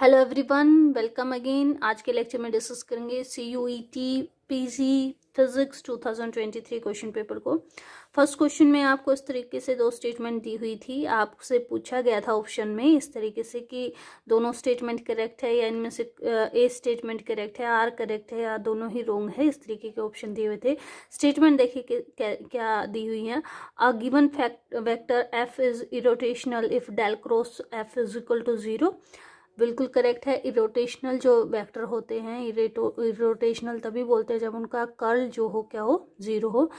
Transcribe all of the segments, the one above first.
hello everyone welcome again आज के lecture में डिस्कस करेंगे C U E T P G physics two twenty three question paper को first question में आपको इस तरीके से दो स्टेटमेंट दी हुई थी आपसे पूछा गया था ऑप्शन में इस तरीके से कि दोनों स्टेटमेंट करेक्ट है या इनमें से ए स्टेटमेंट करेक्ट है आर करेक्ट है या दोनों ही रोंग है इस तरीके के ऑप्शन दिए हुए थे स्टेटमेंट देखिए क्या दी हुई है a given fact vector F is irrotational if del cross F is equal to zero बिल्कुल करेक्ट है इरोटेशनल जो वेक्टर होते हैं इरेटो इरोटेशनल तभी बोलते हैं जब उनका कर्ल जो हो क्या हो ज़ीरो हो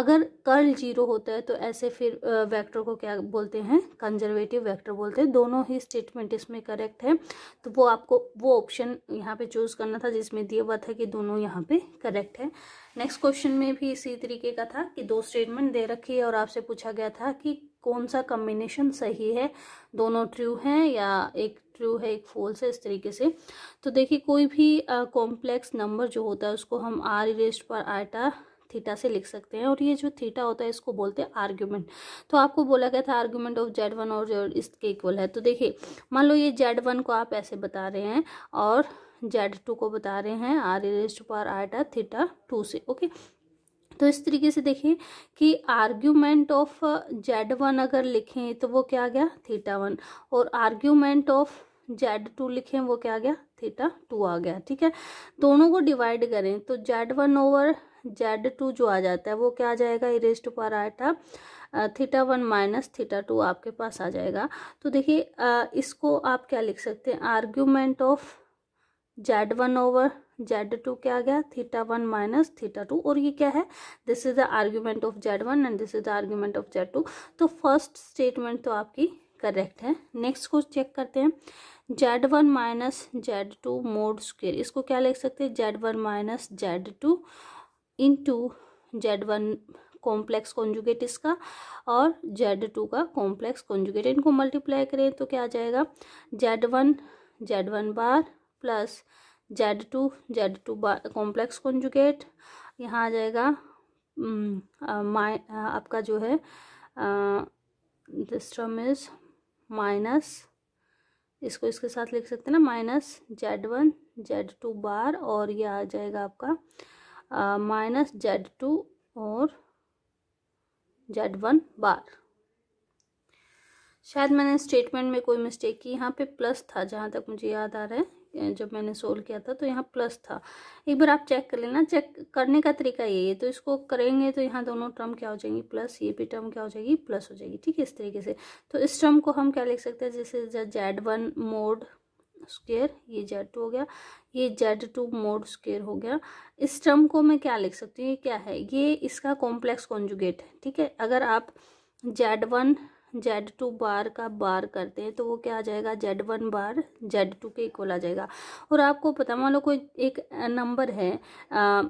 अगर कर्ल जीरो होता है तो ऐसे फिर वेक्टर को क्या बोलते हैं कंजर्वेटिव वेक्टर बोलते हैं दोनों ही स्टेटमेंट इसमें करेक्ट है तो वो आपको वो ऑप्शन यहाँ पे चूज़ करना था जिसमें दिया हुआ था कि दोनों यहाँ पे करेक्ट है नेक्स्ट क्वेश्चन में भी इसी तरीके का था कि दो स्टेटमेंट दे रखी है और आपसे पूछा गया था कि कौन सा कम्बिनेशन सही है दोनों ट्रू हैं या एक ट्रू है एक फोल्स है इस तरीके से तो देखिए कोई भी कॉम्प्लेक्स नंबर जो होता है उसको हम आर रेस्ट पर आटा थीटा से लिख सकते हैं और ये जो थीटा होता है इसको बोलते हैं आर्ग्यूमेंट तो आपको बोला गया था आर्ग्यूमेंट ऑफ जेड वन और जेड इसके इक्वल है तो देखिए मान लो ये जेड वन को आप ऐसे बता रहे हैं और जेड टू को बता रहे हैं आर इरेस्ट पर आटा थीटा टू से ओके तो इस तरीके से देखें कि आर्ग्यूमेंट ऑफ जेड वन अगर लिखें तो वो क्या आ गया थीटा वन और आर्ग्यूमेंट ऑफ जेड टू लिखें वो क्या आ गया थीटा टू आ गया ठीक है दोनों को डिवाइड करें तो Z one over Z two जो आ जाता है वो क्या आ जाएगा इरेस्ट पर आटा theta one minus theta two आपके पास आ जाएगा तो देखिए इसको आप क्या लिख सकते हैं argument of Z one over Z two क्या आ गया theta one minus theta two और ये क्या है this is the argument of Z one and this is the argument of Z two तो फर्स्ट स्टेटमेंट तो आपकी करेक्ट है नेक्स्ट को चेक करते हैं Z one minus Z two mod square इसको क्या लिख सकते हैं Z one minus Z two into Z one complex conjugate इसका और जेड टू का कॉम्प्लेक्स कॉन्जुगेट इनको मल्टीप्लाई करें तो क्या आ जाएगा Z one Z one bar plus Z two Z two complex conjugate यहाँ आ जाएगा माइ आपका जो है दिस टर्म इज माइनस इसको इसके साथ लिख सकते हैं ना minus Z one Z two bar और ये आ जाएगा आपका माइनस जेड टू और जेड वन बार शायद मैंने स्टेटमेंट में कोई मिस्टेक की यहाँ पे प्लस था जहाँ तक मुझे याद आ रहा है जब मैंने सोल्व किया था तो यहाँ प्लस था एक बार आप चेक कर लेना चेक करने का तरीका ये है तो इसको करेंगे तो यहाँ दोनों टर्म क्या हो जाएंगी प्लस ये भी टर्म क्या हो जाएगी प्लस हो जाएगी ठीक है इस तरीके से तो इस टर्म को हम क्या लिख सकते हैं जैसे जेड वन मोड स्क्वेयर ये जेड टू हो गया ये जेड टू मोड स्क्वेयर हो गया इस टर्म को मैं क्या लिख सकती हूँ ये क्या है ये इसका कॉम्प्लेक्स कॉन्जुगेट है ठीक है अगर आप Z one Z two bar का बार करते हैं तो वो क्या आ जाएगा Z one bar Z two के इक्वल आ जाएगा और आपको पता मान लो कोई एक नंबर है आ,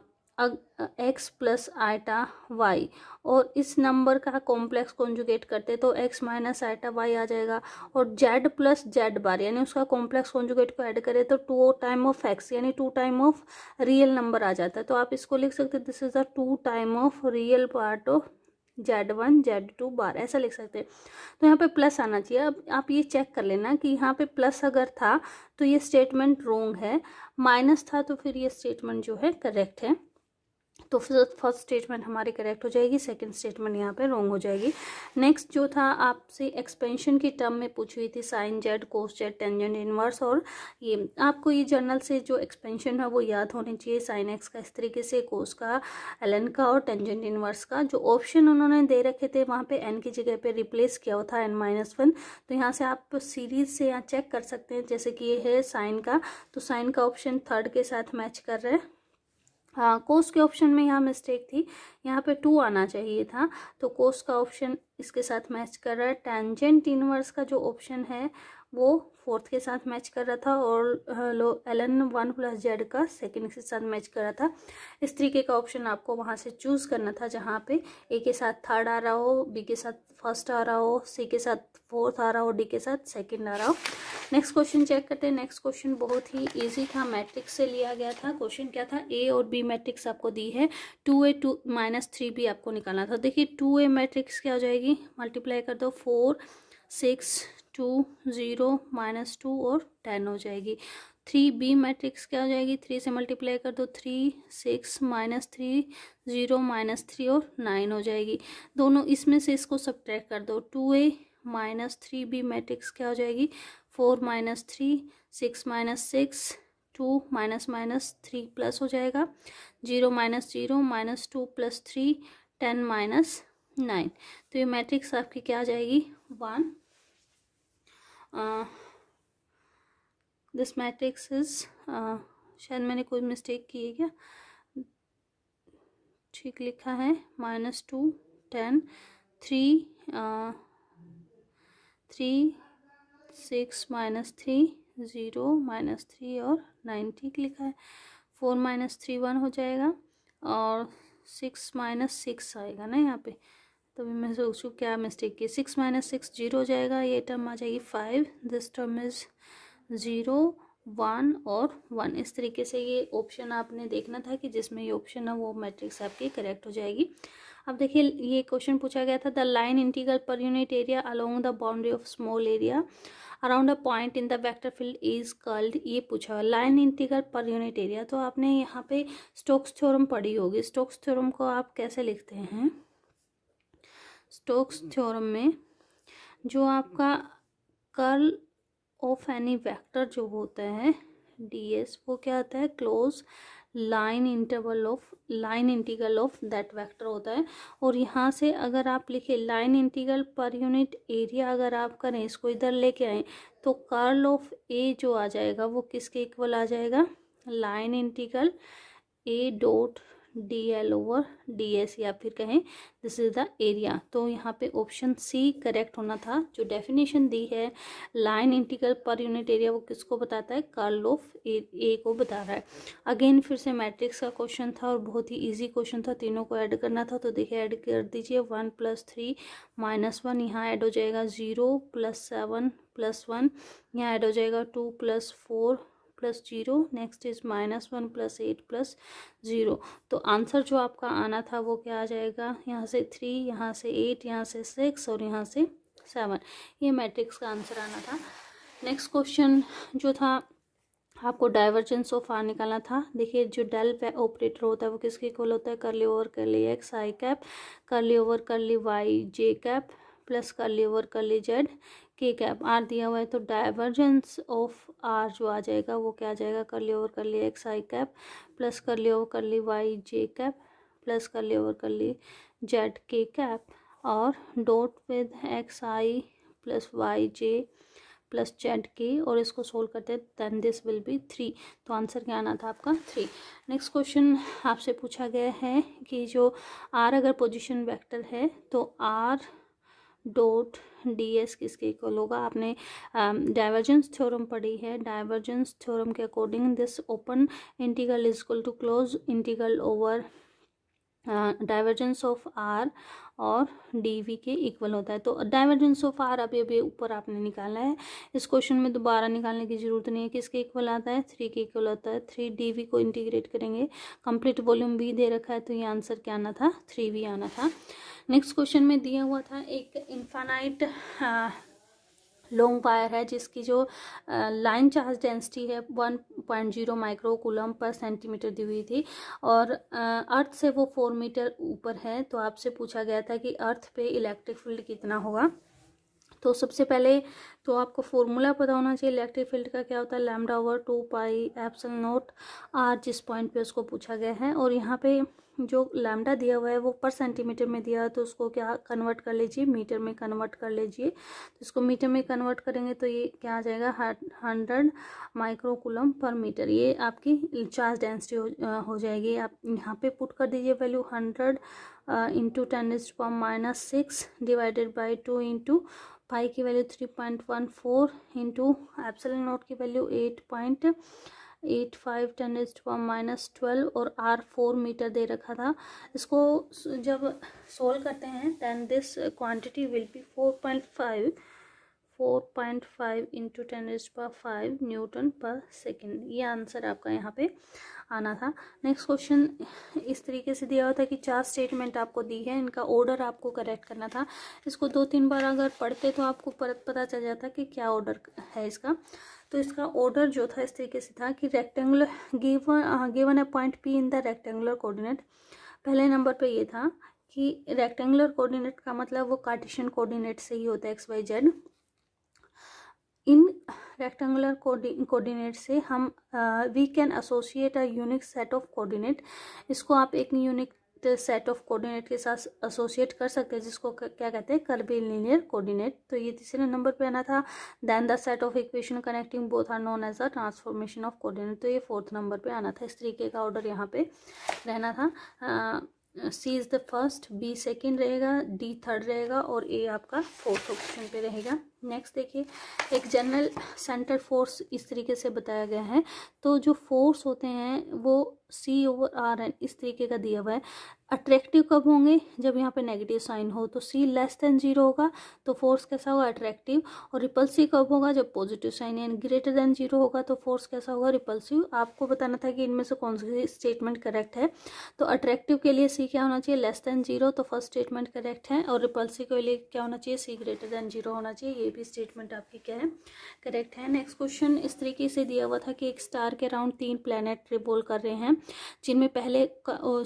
एक्स प्लस आइटा वाई और इस नंबर का कॉम्प्लेक्स कॉन्जुगेट करते तो एक्स माइनस आइटा वाई आ जाएगा और जेड प्लस जेड बार यानी उसका कॉम्प्लेक्स कॉन्जुगेट को ऐड करें तो टू टाइम ऑफ एक्स यानी two time of real number आ जाता है तो आप इसको लिख सकते this is the two time of real part of Z one Z two bar ऐसा लिख सकते हैं तो यहाँ पे प्लस आना चाहिए अब आप ये चेक कर लेना कि यहाँ पे प्लस अगर था तो ये स्टेटमेंट रोंग है माइनस था तो फिर ये स्टेटमेंट जो है करेक्ट है तो फर्स्ट स्टेटमेंट हमारी करेक्ट हो जाएगी सेकंड स्टेटमेंट यहाँ पे रॉन्ग हो जाएगी नेक्स्ट जो था आपसे एक्सपेंशन की टर्म में पूछी हुई थी sine Z cos Z tangent inverse और ये आपको ये जर्नल से जो एक्सपेंशन है वो याद होनी चाहिए साइन एक्स का इस तरीके से कोस का एल का और टेंजेंट इनवर्स का जो ऑप्शन उन्होंने दे रखे थे वहाँ पर एन की जगह पर रिप्लेस किया हुआ था एन माइनस वन तो यहाँ से आप सीरीज से यहाँ चेक कर सकते हैं जैसे कि ये है साइन का तो साइन का ऑप्शन थर्ड के साथ मैच कर रहे हैं हाँ कोस के ऑप्शन में यहाँ मिस्टेक थी यहाँ पे टू आना चाहिए था तो कोस का ऑप्शन इसके साथ मैच कर रहा है टेंजेंट इनवर्स का जो ऑप्शन है वो फोर्थ के साथ मैच कर रहा था और लो L N one plus Z का सेकेंड के साथ मैच कर रहा था इस तरीके का ऑप्शन आपको वहाँ से चूज़ करना था जहाँ पे ए के साथ थर्ड आ रहा हो बी के साथ फर्स्ट आ रहा हो सी के साथ फोर्थ आ रहा हो डी के साथ सेकेंड आ रहा हो नेक्स्ट क्वेश्चन चेक करते हैं नेक्स्ट क्वेश्चन बहुत ही ईजी था मैट्रिक्स से लिया गया था क्वेश्चन क्या था ए और बी मैट्रिक्स आपको दी है two A two minus three B आपको निकालना था देखिए टू ए मैट्रिक्स क्या हो जाएगी मल्टीप्लाई कर दो four six two zero minus two और टेन हो जाएगी थ्री बी मैट्रिक्स क्या हो जाएगी थ्री से मल्टीप्लाई कर दो three six minus three zero minus three और नाइन हो जाएगी दोनों इसमें से इसको सब्ट्रैक्ट कर दो two A minus three B matrix क्या हो जाएगी four minus three six minus six two minus minus three plus हो जाएगा zero minus zero minus two plus three ten minus nine तो ये मैट्रिक्स आपकी क्या आ जाएगी वन दिस मैट्रिक्स इज शायद मैंने कोई मिस्टेक की है क्या ठीक लिखा है minus two ten three three six minus three zero minus three और नाइन ठीक लिखा है फोर माइनस थ्री वन हो जाएगा और सिक्स माइनस सिक्स आएगा ना यहाँ पे तो अभी मैं रूँ क्या मिस्टेक की सिक्स माइनस सिक्स जीरो हो जाएगा ये टर्म आ जाएगी five this term is zero one और वन इस तरीके से ये ऑप्शन आपने देखना था कि जिसमें ये ऑप्शन है वो मैट्रिक्स आपकी करेक्ट हो जाएगी अब देखिए ये क्वेश्चन पूछा गया था the line integral per unit area along the boundary of small area around a point in the vector field is called ये पूछा line integral per unit area तो आपने यहाँ पे स्टोक्स थ्योरम पढ़ी होगी स्टोक्स थ्योरम को आप कैसे लिखते हैं स्टोक्स थ्योरम में जो आपका कर्ल ऑफ एनी वेक्टर जो होता है डी एस वो क्या होता है close line interval of line integral of that vector होता है और यहाँ से अगर आप लिखे line integral per unit area अगर आप करें इसको इधर लेके आए तो कर्ल ऑफ ए जो आ जाएगा वो किसके इक्वल आ जाएगा line integral A dot D L over D S या फिर कहें दिस इज़ द एरिया तो यहाँ पे ऑप्शन सी करेक्ट होना था जो डेफिनेशन दी है line integral per unit area वो किसको बताता है कर्ल ऑफ ए को बता रहा है अगेन फिर से मैट्रिक्स का क्वेश्चन था और बहुत ही ईजी क्वेश्चन था तीनों को ऐड करना था तो देखिए ऐड कर दीजिए one plus three minus one यहाँ ऐड हो जाएगा zero plus seven plus one यहाँ ऐड हो जाएगा two plus four plus zero next is minus one plus eight plus zero तो आंसर जो आपका आना था वो क्या आ जाएगा यहाँ से थ्री यहाँ से एट यहाँ से सिक्स और यहाँ से सेवन ये मैट्रिक्स का आंसर आना था नेक्स्ट क्वेश्चन जो था आपको डाइवर्जेंस ऑफ आर निकालना था देखिए जो डेल पे ऑपरेटर होता है वो किसके कॉल होता है curly over curly X I cap curly over curly Y J cap plus curly over curly Z K cap R दिया हुआ है तो डाइवर्जेंस ऑफ आर जो आ जाएगा वो क्या आ जाएगा करली ओवर लिया X I cap plus curly over ली वाई जे कैप प्लस कर करली ओवर ली जेड के कैप और dot with X I plus Y J plus Z K और इसको सोल्व करते हैं then this will be three तो answer क्या आना था आपका थ्री नेक्स्ट क्वेश्चन आपसे पूछा गया है कि जो आर अगर पोजिशन वैक्टर है तो आर डॉट डी एस किसके इक्वल होगा आपने डाइवर्जेंस um, थ्योरम पढ़ी है डाइवर्जेंस थ्योरम के according this open integral is equal to close integral over divergence of R और डी वी के इक्वल होता है तो डाइवर्जेंस ऑफ आर अभी अभी ऊपर आपने निकाला है इस क्वेश्चन में दोबारा निकालने की ज़रूरत नहीं है किसके इक्वल आता है थ्री के इक्वल आता है थ्री डी वी को इंटीग्रेट करेंगे कंप्लीट वॉल्यूम बी दे रखा है तो ये आंसर क्या आना था थ्री वी आना था नेक्स्ट क्वेश्चन में दिया हुआ था एक इन्फानाइट लॉन्ग वायर है जिसकी जो लाइन चार्ज डेंसिटी है one point zero micro per centimetre दी हुई थी और अर्थ से वो फोर मीटर ऊपर है तो आपसे पूछा गया था कि अर्थ पे इलेक्ट्रिक फील्ड कितना होगा तो सबसे पहले तो आपको फॉर्मूला पता होना चाहिए इलेक्ट्रिक फील्ड का क्या होता है lambda over two pi epsilon naught R जिस पॉइंट पे उसको पूछा गया है और यहाँ पे जो लैमडा दिया हुआ है वो पर सेंटीमीटर में दिया है तो उसको क्या कन्वर्ट कर लीजिए मीटर में कन्वर्ट कर लीजिए तो इसको मीटर में कन्वर्ट करेंगे तो ये क्या आ जाएगा हंड्रेड माइक्रोकुलम पर मीटर ये आपकी चार्ज डेंसिटी हो, हो जाएगी आप यहाँ पे पुट कर दीजिए value hundred into ten is minus six divided by two into pi की value three point one four into epsilon naught की value eight point eight five ten raise to minus twelve और R four metre दे रखा था इसको जब solve करते हैं then this quantity will be four point five four point five into ten raise पर फाइव न्यूटन पर सेकेंड ये आंसर आपका यहाँ पे आना था नेक्स्ट क्वेश्चन इस तरीके से दिया हुआ था कि चार स्टेटमेंट आपको दी है इनका ऑर्डर आपको करेक्ट करना था इसको दो तीन बार अगर पढ़ते तो आपको परत पता चल जाता कि क्या ऑर्डर है इसका तो इसका ऑर्डर जो था इस तरीके से था कि rectangular given given a point P in the rectangular coordinate पहले नंबर पे ये था कि रेक्टेंगुलर कोऑर्डिनेट का मतलब वो कार्टेशियन कोऑर्डिनेट से ही होता है X Y Z in rectangular coordinate से हम we can associate a unique set of coordinate इसको आप एक यूनिक सेट ऑफ कोऑर्डिनेट के साथ एसोसिएट कर सकते हैं जिसको क्या कहते हैं कर्बी लीनियर कोऑर्डिनेट तो ये तीसरे नंबर पे आना था then the set of equation connecting both are known as a transformation of coordinate तो ये फोर्थ नंबर पे आना था इस तरीके का ऑर्डर यहाँ पे रहना था C is the first B second रहेगा डी थर्ड रहेगा और ए आपका फोर्थ ऑप्शन पे रहेगा नेक्स्ट देखिए एक जनरल सेंटर फोर्स इस तरीके से बताया गया है तो जो फोर्स होते हैं वो सी ओवर आर एन इस तरीके का दिया हुआ है अट्रैक्टिव कब होंगे जब यहाँ पे नेगेटिव साइन हो तो सी लेस देन जीरो होगा तो फोर्स कैसा होगा अट्रैक्टिव और रिपल्सिव कब होगा जब पॉजिटिव साइन यानी ग्रेटर देन जीरो होगा तो फोर्स कैसा होगा रिपल्सिव आपको बताना था कि इनमें से कौन सी स्टेटमेंट करेक्ट है तो अट्रैक्टिव के लिए सी क्या होना चाहिए लेस देन जीरो तो फर्स्ट स्टेटमेंट करेक्ट है और रिपल्सिव के लिए क्या होना चाहिए सी ग्रेटर देन जीरो होना चाहिए ये भी स्टेटमेंट आपकी क्या है करेक्ट है नेक्स्ट क्वेश्चन इस तरीके से दिया हुआ था कि एक स्टार के अराउंड तीन प्लैनेट रिवोल्व कर रहे हैं जिनमें पहले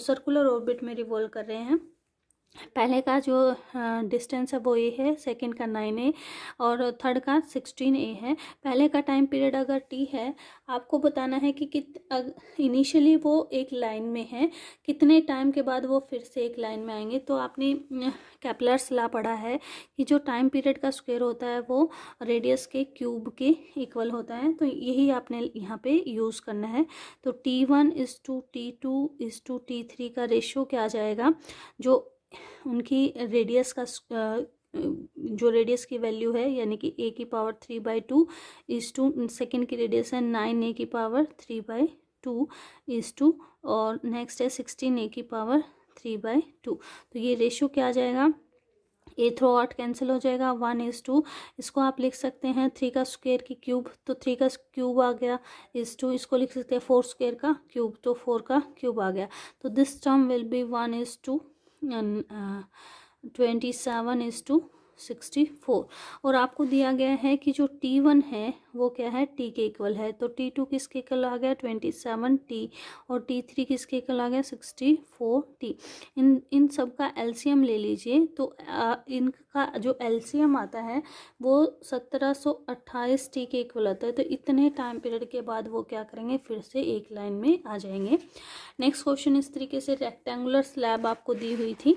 सर्कुलर ऑर्बिट में रिवोल्व कर रहे हैं पहले का जो डिस्टेंस है वो ए है सेकंड का नाइन ए और थर्ड का सिक्सटीन ए है पहले का टाइम पीरियड अगर टी है आपको बताना है कि कित इनिशियली वो एक लाइन में है कितने टाइम के बाद वो फिर से एक लाइन में आएंगे तो आपने कैपलर्स ला पढ़ा है कि जो टाइम पीरियड का स्क्वेयर होता है वो रेडियस के क्यूब के इक्वल होता है तो यही आपने यहाँ पर यूज़ करना है तो T one is to T two is to T three का रेशियो क्या आ जाएगा जो उनकी रेडियस का जो रेडियस की वैल्यू है यानी कि ए की power three by two is to second की रेडियस है नाइन ए की power three by two is to और नेक्स्ट है सिक्सटीन ए की पावर थ्री बाई टू तो ये रेशियो क्या आ जाएगा ए थ्रो आउट कैंसिल हो जाएगा वन इज़ टू इसको आप लिख सकते हैं थ्री का स्क्वेयर की क्यूब तो थ्री का क्यूब आ गया इज़ टू इसको लिख सकते हैं फोर स्क्वेयर का क्यूब तो फोर का क्यूब आ गया तो this term will be one is to and uh, 27 is to sixty four और आपको दिया गया है कि जो टी वन है वो क्या है टी के इक्वल है तो टी टू किसके इक्वल आ गया ट्वेंटी सेवन टी और टी थ्री किसके इक्वल आ गया सिक्सटी फोर टी इन इन सब का एलसीएम ले लीजिए तो इनका जो एलसीएम आता है वो सत्रह सौ अट्ठाईस टी के इक्वल आता है तो इतने टाइम पीरियड के बाद वो क्या करेंगे फिर से एक लाइन में आ जाएंगे नेक्स्ट क्वेश्चन इस तरीके से रेक्टेंगुलर स्लैब आपको दी हुई थी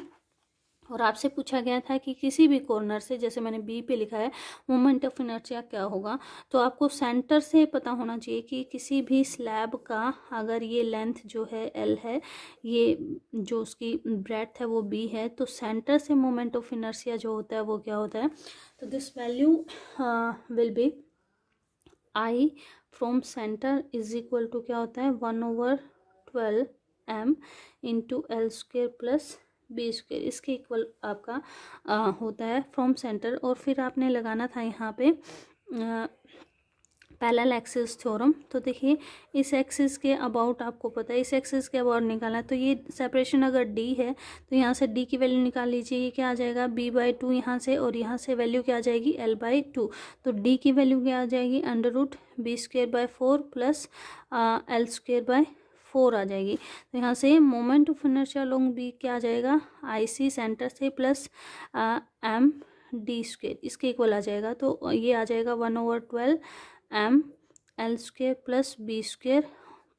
और आपसे पूछा गया था कि किसी भी कॉर्नर से जैसे मैंने बी पे लिखा है मोमेंट ऑफ इनर्जिया क्या होगा तो आपको सेंटर से पता होना चाहिए कि किसी भी स्लैब का अगर ये लेंथ जो है एल है ये जो उसकी ब्रेथ है वो बी है तो सेंटर से मोमेंट ऑफ इनर्जिया जो होता है वो क्या होता है तो this value will be I from centre is equal to क्या होता है one over twelve M into L square plus B square इसके इक्वल आपका आ, होता है फ्रॉम सेंटर और फिर आपने लगाना था यहाँ पे पैलल एक्सिस थ्योरम तो देखिए इस एक्सिस के अबाउट आपको पता है इस एक्सिस के अबाउट निकालना तो ये सेपरेशन अगर डी है तो यहाँ से डी की वैल्यू निकाल लीजिए ये क्या आ जाएगा बी बाई टू यहाँ से और यहाँ से वैल्यू क्या आ जाएगी एल बाई टू तो डी की वैल्यू क्या आ जाएगी under root B square by four plus L square by four आ जाएगी तो यहाँ से moment of inertia long B क्या आ जाएगा आई सी सेंटर से प्लस एम डी स्क्वेयर इसके इक्वल आ जाएगा तो ये आ जाएगा one over twelve M L square plus B square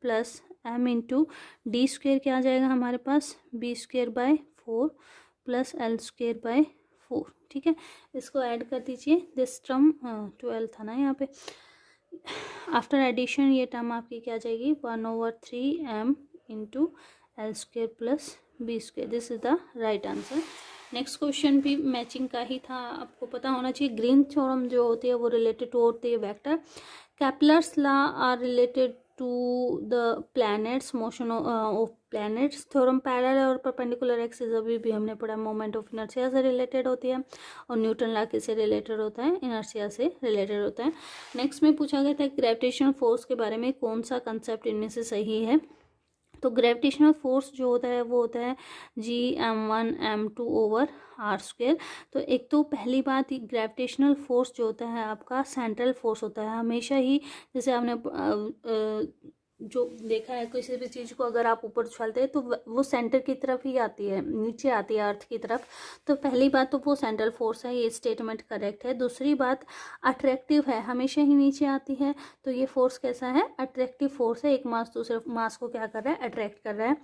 plus M into D square क्या आ जाएगा हमारे पास B square by four plus L square by four ठीक है इसको ऐड कर दीजिए दिस टर्म ट्वेल्व था ना यहाँ पे आफ्टर एडिशन ये टर्म आपकी क्या आ जाएगी one over three M into L square plus B square this is the right answer next question भी मैचिंग का ही था आपको पता होना चाहिए ग्रीन थ्योरम जो होती है वो रिलेटेड टू होती है vector Kepler's law are related to the planets motion of, uh, of planets theorem parallel or perpendicular axis अभी भी हमने पढ़ा moment of inertia से related होती है और न्यूटन ला किससे related होता है inertia से related होता है next में पूछा गया था gravitational force के बारे में कौन सा concept इनमें से सही है तो ग्रेविटेशनल फोर्स जो होता है वो होता है G M one M two over R square तो एक तो पहली बात ग्रेविटेशनल फोर्स जो होता है आपका सेंट्रल फोर्स होता है हमेशा ही जैसे आपने जो देखा है किसी भी चीज़ को अगर आप ऊपर उछालते हैं तो वो सेंटर की तरफ ही आती है नीचे आती है अर्थ की तरफ तो पहली बात तो वो सेंट्रल फोर्स है ये स्टेटमेंट करेक्ट है दूसरी बात अट्रैक्टिव है हमेशा ही नीचे आती है तो ये फोर्स कैसा है अट्रैक्टिव फोर्स है एक मास दूसरे मास को क्या कर रहा है अट्रैक्ट कर रहा है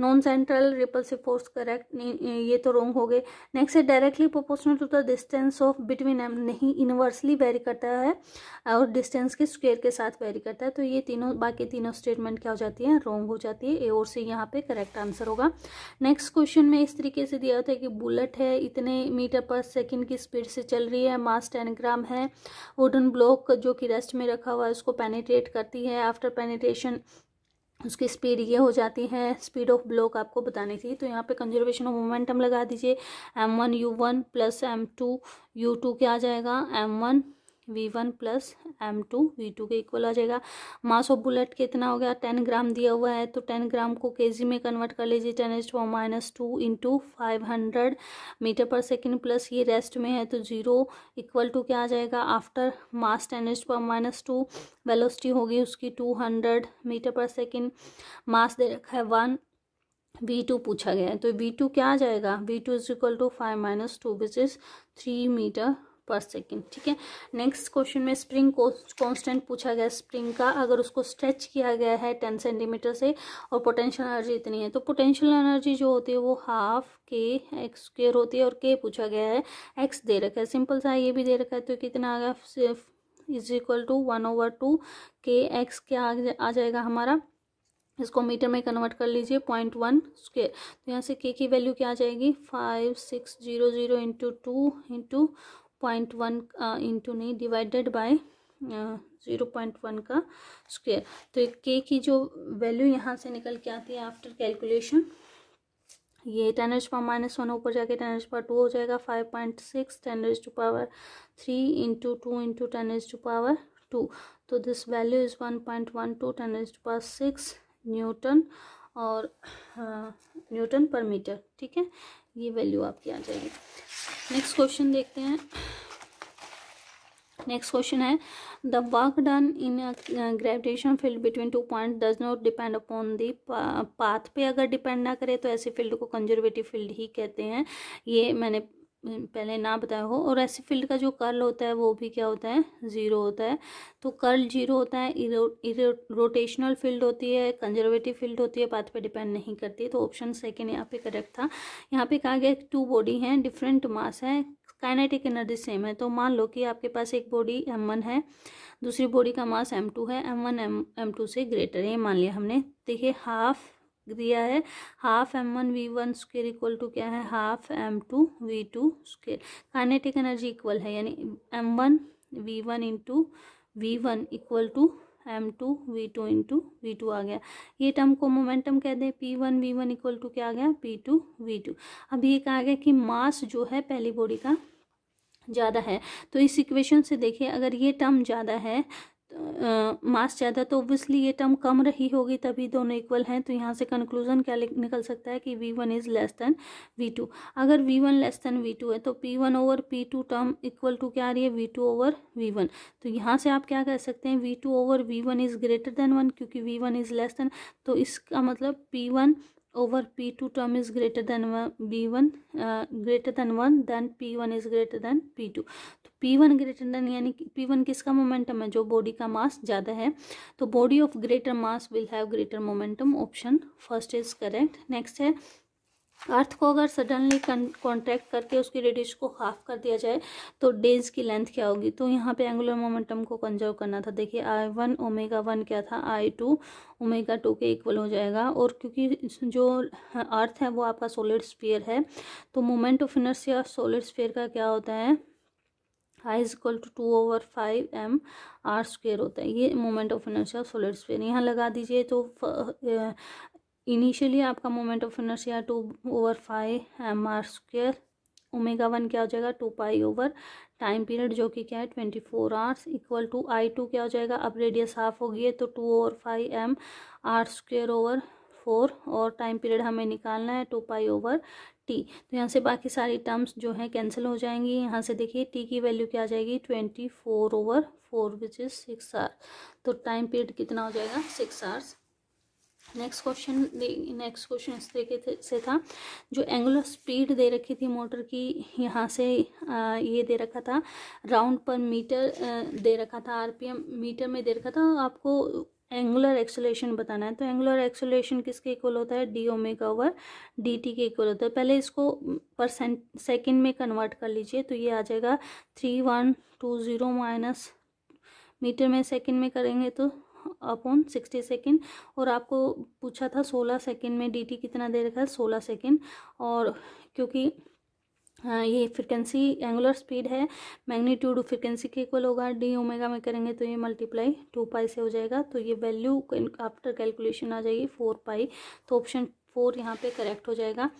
non central repulsive force correct ये तो रॉन्ग हो गए नेक्स्ट है directly proportional to the distance of between M नहीं इनवर्सली वेरी करता है और डिस्टेंस के स्क्वेयर के साथ वेरी करता है तो ये तीनों बाकी तीनों स्टेटमेंट क्या हो जाती है रॉन्ग हो जाती है ए और सी यहाँ पे करेक्ट आंसर होगा नेक्स्ट क्वेश्चन में इस तरीके से दिया होता है कि बुलेट है इतने मीटर पर सेकंड की स्पीड से चल रही है मास टेन ग्राम है वुडन ब्लॉक जो कि रेस्ट में रखा हुआ है उसको पेनीट्रेट करती है आफ्टर पेनीट्रेशन उसकी स्पीड ये हो जाती है स्पीड ऑफ ब्लॉक आपको बतानी थी तो यहाँ पे कंजर्वेशन ऑफ मोमेंटम लगा दीजिए M one U one plus M two U two क्या आ जाएगा M one V one plus M two V two के इक्वल आ जाएगा मास ऑफ बुलेट कितना हो गया टेन ग्राम दिया हुआ है तो टेन ग्राम को के जी में कन्वर्ट कर लीजिए ten raise to minus two into five hundred metre per second plus ये रेस्ट में है तो जीरो इक्वल टू क्या आ जाएगा after mass ten raise to minus two velocity होगी उसकी two hundred metre per second mass दे रखा है वन वी टू पूछा गया है तो वी टू क्या आ जाएगा V two is equal to five minus two which is three metre per second ठीक है नेक्स्ट क्वेश्चन में स्प्रिंग कॉन्स्टेंट पूछा गया स्प्रिंग का अगर उसको स्ट्रेच किया गया है टेन सेंटीमीटर से और पोटेंशियल एनर्जी इतनी है तो पोटेंशियल एनर्जी जो होती है वो हाफ के एक्स स्क्र होती है और के पूछा गया है एक्स दे रखा है सिंपल सा ये भी दे रखा है तो कितना आ गया सिर्फ is equal to one over two K X क्या आ जाएगा हमारा इसको मीटर में कन्वर्ट कर लीजिए पॉइंट वन स्क्वेयर तो यहाँ से के की वैल्यू क्या आ जाएगी five six zero zero into two into point one into नहीं divided by zero point one का स्क्वायर तो के की जो वैल्यू यहाँ से निकल के आती है आफ्टर कैलकुलेशन ये ten raise power minus one ऊपर जाके टेन एज पावर टू हो जाएगा five point six ten raise to power three into two into ten raise to power two तो this value is one point one two ten raise to power six newton और newton per metre ठीक है ये value आपकी आ जाएगी next question देखते हैं next question है the work done in gravitation field between two point does not depend upon the path पे अगर डिपेंड ना करे तो ऐसे फील्ड को कंजर्वेटिव फील्ड ही कहते हैं ये मैंने पहले ना बताया हो और ऐसे फील्ड का जो कर्ल होता है वो भी क्या होता है ज़ीरो होता है तो कर्ल जीरो होता है इरो, इरो, रोटेशनल फील्ड होती है कंजर्वेटिव फील्ड होती है पाथ पे डिपेंड नहीं करती तो ऑप्शन सेकेंड यहाँ पे करेक्ट था यहाँ पे कहा गया टू बॉडी हैं डिफरेंट मास है काइनेटिक एनर्जी सेम है तो मान लो कि आपके पास एक बॉडी एम वन है दूसरी बॉडी का मास एम टू है M one M M two से ग्रेटर है ये मान लिया हमने देखिए हाफ दिया है half M one V one square equal to क्या है half M two V two square kinetic energy equal है यानी M one V one into V one equal to M two V two into V two आ गया ये term को momentum कह दें P one V one equal to क्या आ गया पी टू वी टू अब ये कहा गया कि मास जो है पहली बॉडी का ज़्यादा है तो इस इक्वेशन से देखिए अगर ये टर्म ज़्यादा है मास ज़्यादा तो ओबियसली ये टर्म कम रही होगी तभी दोनों इक्वल हैं तो यहाँ से कंक्लूजन क्या निकल सकता है कि V one is less than V two अगर V one less than V two है तो P one over P two term equal to क्या आ रही है V two over V one तो यहाँ से आप क्या कह सकते हैं V two over V one is greater than one क्योंकि V one is less than तो इसका मतलब P one over P2 term is greater than one, B1 uh, greater than 1 then P1 is greater than P2 तो P1 greater than यानी P1 किसका momentum है जो body का मास ज़्यादा है तो body of greater mass will have greater momentum option first is correct next है अर्थ को अगर सडनली कॉन्ट्रैक्ट करके उसकी रेडिश को हाफ कर दिया जाए तो डेज की लेंथ क्या होगी तो यहाँ पे एंगुलर मोमेंटम को कंजर्व करना था देखिए आई वन ओमेगा वन क्या था आई टू ओमेगा टू के इक्वल हो जाएगा और क्योंकि जो अर्थ है वो आपका सोलिड स्पेयर है तो moment of inertia solid sphere का क्या होता है I is equal to two over five M R square होता है ये moment of inertia of solid sphere यहाँ लगा दीजिए तो इनिशियली आपका moment of inertia two over five M R square omega one क्या हो जाएगा two pi over time period जो कि क्या है twenty four hours equal to I two क्या हो जाएगा अब रेडियस हाफ हो गई है तो two over five M R square over four और टाइम पीरियड हमें निकालना है टू पाई ओवर टी तो यहाँ से बाकी सारी टर्म्स जो हैं कैंसिल हो जाएंगी यहाँ से देखिए टी की वैल्यू क्या आ जाएगी twenty four over four which is six hours तो टाइम पीरियड कितना हो जाएगा six hours next question next question इस तरीके से था जो एंगुलर स्पीड दे रखी थी मोटर की यहाँ से आ, ये दे रखा था राउंड पर मीटर आ, दे रखा था आरपीएम मीटर में दे रखा था आपको एंगुलर एक्सलेशन बताना है तो एंगुलर एक्सलेशन किसके इक्वल होता है D omega over D T के इक्वल होता है पहले इसको परसेंट सेकेंड में कन्वर्ट कर लीजिए तो ये आ जाएगा three one two zero minus metre में सेकेंड में करेंगे तो अपॉन सिक्सटी सेकेंड और आपको पूछा था सोलह सेकेंड में डीटी कितना दे रखा है सोलह सेकेंड और क्योंकि ये फ्रिक्वेंसी एंगुलर स्पीड है मैग्नीट्यूड फ्रिक्वेंसी के इक्वल होगा डी ओमेगा में करेंगे तो ये मल्टीप्लाई टू पाई से हो जाएगा तो ये वैल्यू आफ्टर कैलकुलेशन आ जाएगी फोर पाई तो ऑप्शन फोर यहाँ पे करेक्ट हो जाएगा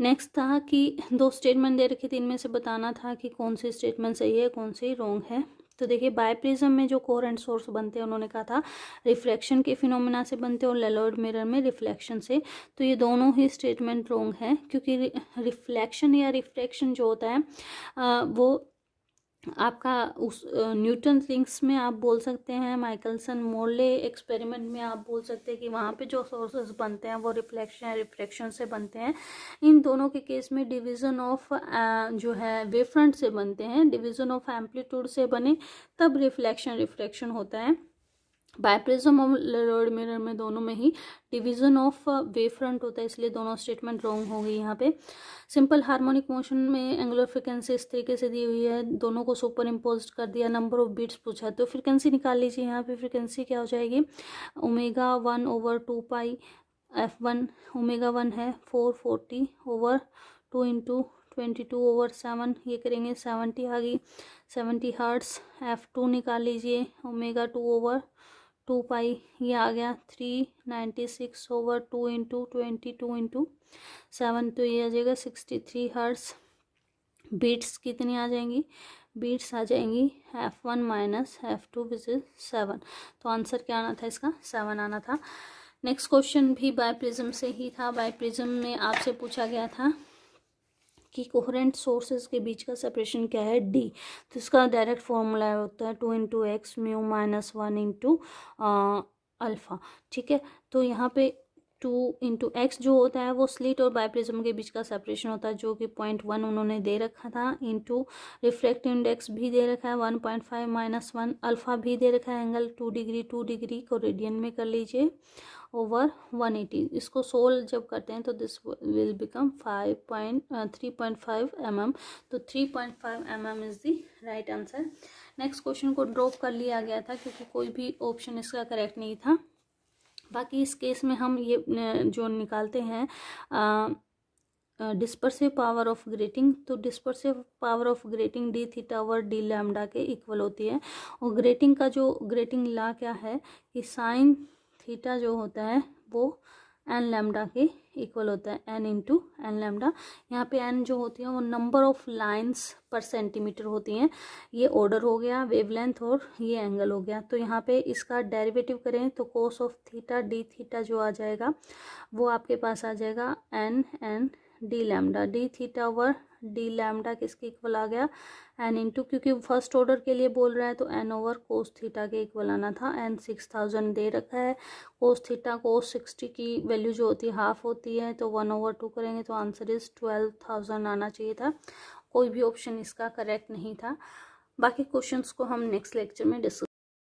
नेक्स्ट था कि दो स्टेटमेंट दे रखी थी इनमें से बताना था कि कौन सी स्टेटमेंट सही है कौन सी रॉन्ग है तो देखिए बायप्रिज्म में जो कोर एंड सोर्स बनते हैं उन्होंने कहा था रिफ्लेक्शन के फिनोमिना से बनते हैं और लेलोइड मिरर में रिफ्लेक्शन से तो ये दोनों ही स्टेटमेंट रॉन्ग है क्योंकि रिफ्लेक्शन या रिफ्लेक्शन जो होता है वो आपका उस न्यूटन थिंग्स में आप बोल सकते हैं माइकलसन मोरले एक्सपेरिमेंट में आप बोल सकते हैं कि वहाँ पे जो सोर्सेज बनते हैं वो रिफ्लेक्शन रिफ्रैक्शन से बनते हैं इन दोनों के केस में डिवीज़न ऑफ जो है वेफ्रंट से बनते हैं डिवीज़न ऑफ एम्पलीट्यूड से बने तब रिफ्लेक्शन रिफ्रैक्शन होता है बायप्रिज्म और लोअर मिरर में दोनों में ही डिवीजन ऑफ वे फ्रंट होता है इसलिए दोनों स्टेटमेंट रॉन्ग हो गई यहाँ पे सिंपल हार्मोनिक मोशन में एंगुलर फ्रिक्वेंसी इस तरीके से दी हुई है दोनों को सुपर इम्पोज कर दिया नंबर ऑफ बीट्स पूछा तो फ्रिक्वेंसी निकाल लीजिए यहाँ पे फ्रिक्वेंसी क्या हो जाएगी omega one over two pi F one omega one है four forty over two into twenty two over seven ये करेंगे सेवेंटी आ गई सेवेंटी हर्ट्स एफ टू निकाल लीजिए omega two over two pi ये आ गया three ninety six over two into twenty two into seven तो ये आ जाएगा सिक्सटी थ्री हर्ट्स बीट्स कितनी आ जाएंगी बीट्स आ जाएंगी F one minus F two which is seven तो आंसर क्या आना था इसका सेवन आना था नेक्स्ट क्वेश्चन भी बाय प्रिज्म से ही था बाय प्रिज्म में आपसे पूछा गया था कि कोहरेंट सोर्सेज के बीच का सेपरेशन क्या है डी तो इसका डायरेक्ट फॉर्मूला होता है two into x mu minus one into alpha ठीक है तो यहाँ पे टू इंटू एक्स जो होता है वो स्लिट और बायप्रिज्म के बीच का सेपरेशन होता है जो कि पॉइंट वन उन्होंने दे रखा था इंटू रिफ्लेक्ट इंडेक्स भी दे रखा है one point five minus one alpha भी दे रखा है angle two degree two degree को रेडियन में कर लीजिए ओवर वन एटी इसको सोल जब करते हैं तो this will become five point three point five m m तो three point five m m is the right answer next question को ड्रॉप कर लिया गया था क्योंकि कोई भी ऑप्शन इसका करेक्ट नहीं था बाकी इस केस में हम ये जो निकालते हैं डिस्पर्सिव पावर ऑफ ग्रेटिंग तो dispersive power of grating d theta over d lambda के इक्वल होती है और ग्रेटिंग का जो ग्रेटिंग ला क्या है कि साइन थीटा जो होता है वो एन लेमडा के इक्वल होता है एन इंटू एन लेमडा यहाँ पे एन जो होती है वो number of lines per centimetre होती हैं ये ऑर्डर हो गया वेवलेंथ और ये एंगल हो गया तो यहाँ पे इसका डेरिवेटिव करें तो cos of theta d theta जो आ जाएगा वो आपके पास आ जाएगा n n d lambda d theta over d lambda किसके इक्वल आ गया एन इंटू क्योंकि फर्स्ट ऑर्डर के लिए बोल रहा है तो एन ओवर कोस थीटा के इक्वल आना था एन सिक्स थाउजेंड दे रखा है कोस थीटा कोस सिक्सटी की वैल्यू जो होती है हाफ होती है तो वन ओवर टू करेंगे तो आंसर इज़ ट्वेल्व थाउजेंड आना चाहिए था कोई भी ऑप्शन इसका करेक्ट नहीं था बाकी क्वेश्चंस को हम नेक्स्ट लेक्चर में डिस्कस